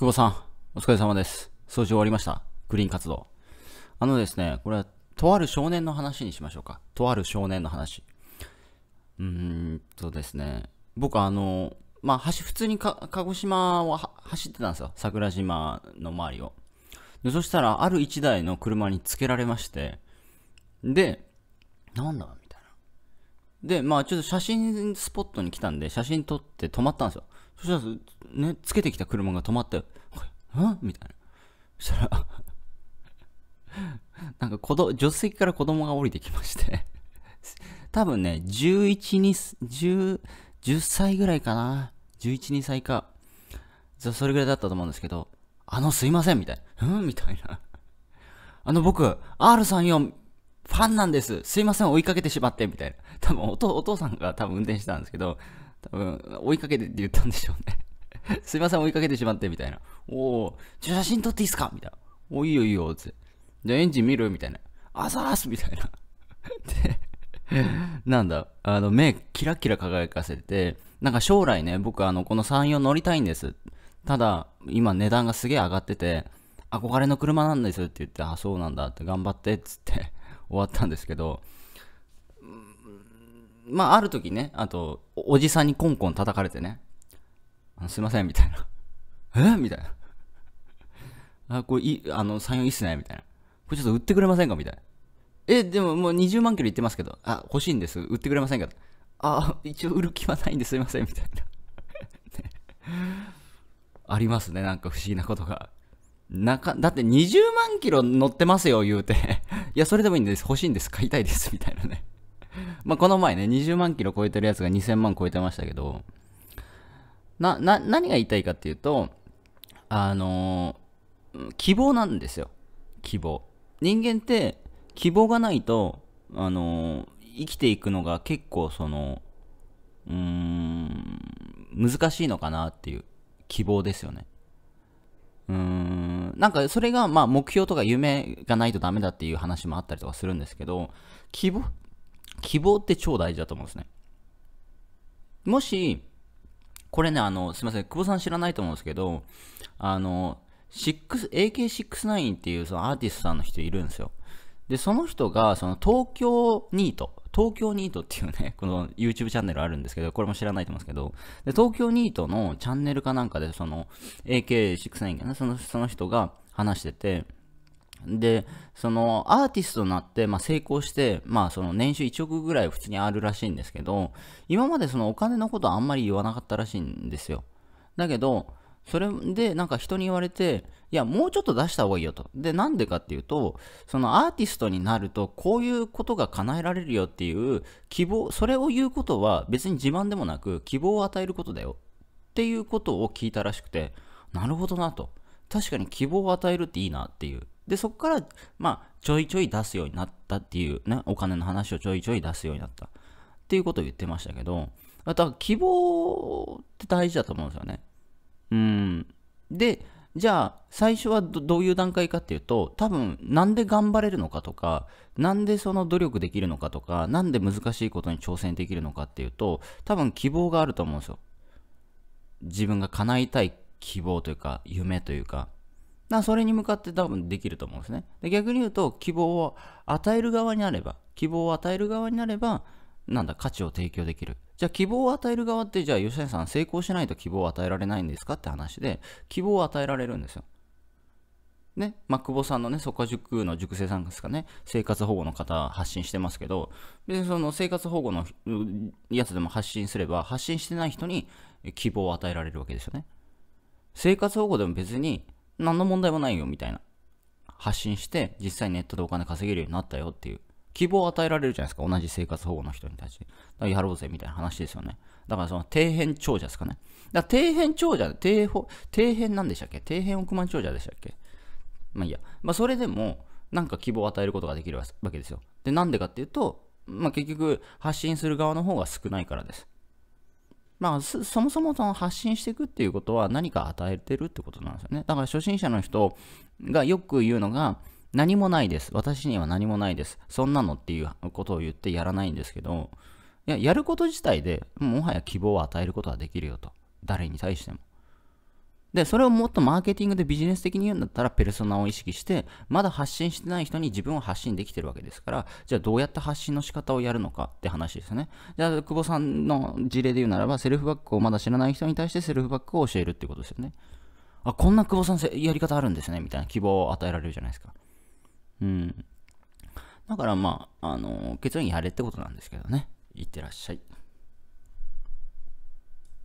久保さん、お疲れ様です。掃除終わりました。グリーン活動。あのですね、これは、とある少年の話にしましょうか。とある少年の話。うーんとですね、僕あの、まあ、橋、普通にか鹿児島を走ってたんですよ。桜島の周りを。でそしたら、ある1台の車につけられまして、で、なんだみたいな。で、まあ、ちょっと写真スポットに来たんで、写真撮って止まったんですよ。そしたら、ね、つけてきた車が止まって、んみたいな。そしたら なんか子ど、助手席から子供が降りてきまして 多分ね、11、に10、10歳ぐらいかな。11、2歳か。それぐらいだったと思うんですけど、あの、すいません、みたいな。うんみたいな。あの、僕、R34、ファンなんです。すいません、追いかけてしまって、みたいな。多分おお父さんが多分運転してたんですけど、多分、追いかけてって言ったんでしょうね すいません、追いかけてしまって、みたいな。おお、じゃ写真撮っていいっすかみたいな。おいいよいいよ、つって。じゃあエンジン見るみたいな。あざーすみたいな。で、なんだ、あの、目キラキラ輝かせて、なんか将来ね、僕あの、この34乗りたいんです。ただ、今値段がすげえ上がってて、憧れの車なんですって言って、あ、そうなんだって頑張ってっつって終わったんですけど、まあ、ある時ね、あと、おじさんにコンコン叩かれてね、すいません、みたいな。えみたいな。あ、これい、あの、34いいっすね、みたいな。これちょっと売ってくれませんかみたいな。え、でももう20万キロいってますけど、あ、欲しいんです。売ってくれませんかあ、一応売る気はないんですいません、みたいな ありますね、なんか不思議なことが。なか、だって20万キロ乗ってますよ、言うて。いや、それでもいいんです。欲しいんです。買いたいです。みたいなね。まあ、この前ね、20万キロ超えてるやつが2000万超えてましたけど、な、な、何が言いたいかっていうと、あのー、希望なんですよ。希望。人間って希望がないと、あのー、生きていくのが結構その、うーん、難しいのかなっていう希望ですよね。うーん、なんかそれがまあ目標とか夢がないとダメだっていう話もあったりとかするんですけど、希望、希望って超大事だと思うんですね。もし、これね、あの、すいません、久保さん知らないと思うんですけど、あの、AK69 っていうそのアーティストさんの人いるんですよ。で、その人が、その東京ニート、東京ニートっていうね、この YouTube チャンネルあるんですけど、これも知らないと思うんですけど、で東京ニートのチャンネルかなんかで、その AK69 かな、そのその人が話してて、で、そのアーティストになって、まあ、成功して、まあ、その年収1億ぐらい普通にあるらしいんですけど、今までそのお金のことはあんまり言わなかったらしいんですよ。だけど、それでなんか人に言われて、いや、もうちょっと出した方がいいよと。で、なんでかっていうと、そのアーティストになると、こういうことが叶えられるよっていう希望、それを言うことは別に自慢でもなく、希望を与えることだよっていうことを聞いたらしくて、なるほどなと。確かに希望を与えるっていいなっていう。で、そこから、まあ、ちょいちょい出すようになったっていうね、お金の話をちょいちょい出すようになったっていうことを言ってましたけど、だから希望って大事だと思うんですよね。うん。で、じゃあ、最初はどういう段階かっていうと、多分、なんで頑張れるのかとか、なんでその努力できるのかとか、なんで難しいことに挑戦できるのかっていうと、多分希望があると思うんですよ。自分が叶いたい希望というか、夢というか。なそれに向かって多分できると思うんですね。で逆に言うと希望を与える側になれば希望を与える側になればなんだ価値を提供できる。じゃあ希望を与える側ってじゃあ吉谷さん成功しないと希望を与えられないんですかって話で希望を与えられるんですよ。ね、ま久保さんのね、そこ塾の塾生さんですかね、生活保護の方発信してますけど、別にその生活保護のやつでも発信すれば、発信してない人に希望を与えられるわけですよね。生活保護でも別に何の問題もないよみたいな。発信して、実際ネットでお金稼げるようになったよっていう。希望を与えられるじゃないですか。同じ生活保護の人に対して。だからやろうぜみたいな話ですよね。だからその底辺長者ですかね。だから底辺長者、底底辺なんでしたっけ底辺億万長者でしたっけまあいいや。まあそれでも、なんか希望を与えることができるわけですよ。で、なんでかっていうと、まあ結局、発信する側の方が少ないからです。まあ、そもそもその発信していくっていうことは何か与えてるってことなんですよね。だから初心者の人がよく言うのが、何もないです。私には何もないです。そんなのっていうことを言ってやらないんですけど、いややること自体でもはや希望を与えることはできるよと。誰に対しても。で、それをもっとマーケティングでビジネス的に言うんだったら、ペルソナを意識して、まだ発信してない人に自分を発信できてるわけですから、じゃあどうやって発信の仕方をやるのかって話ですね。じゃあ、久保さんの事例で言うならば、セルフバックをまだ知らない人に対してセルフバックを教えるっていうことですよね。あ、こんな久保さんやり方あるんですね、みたいな希望を与えられるじゃないですか。うん。だからまあ、あの結論やれってことなんですけどね。いってらっしゃい。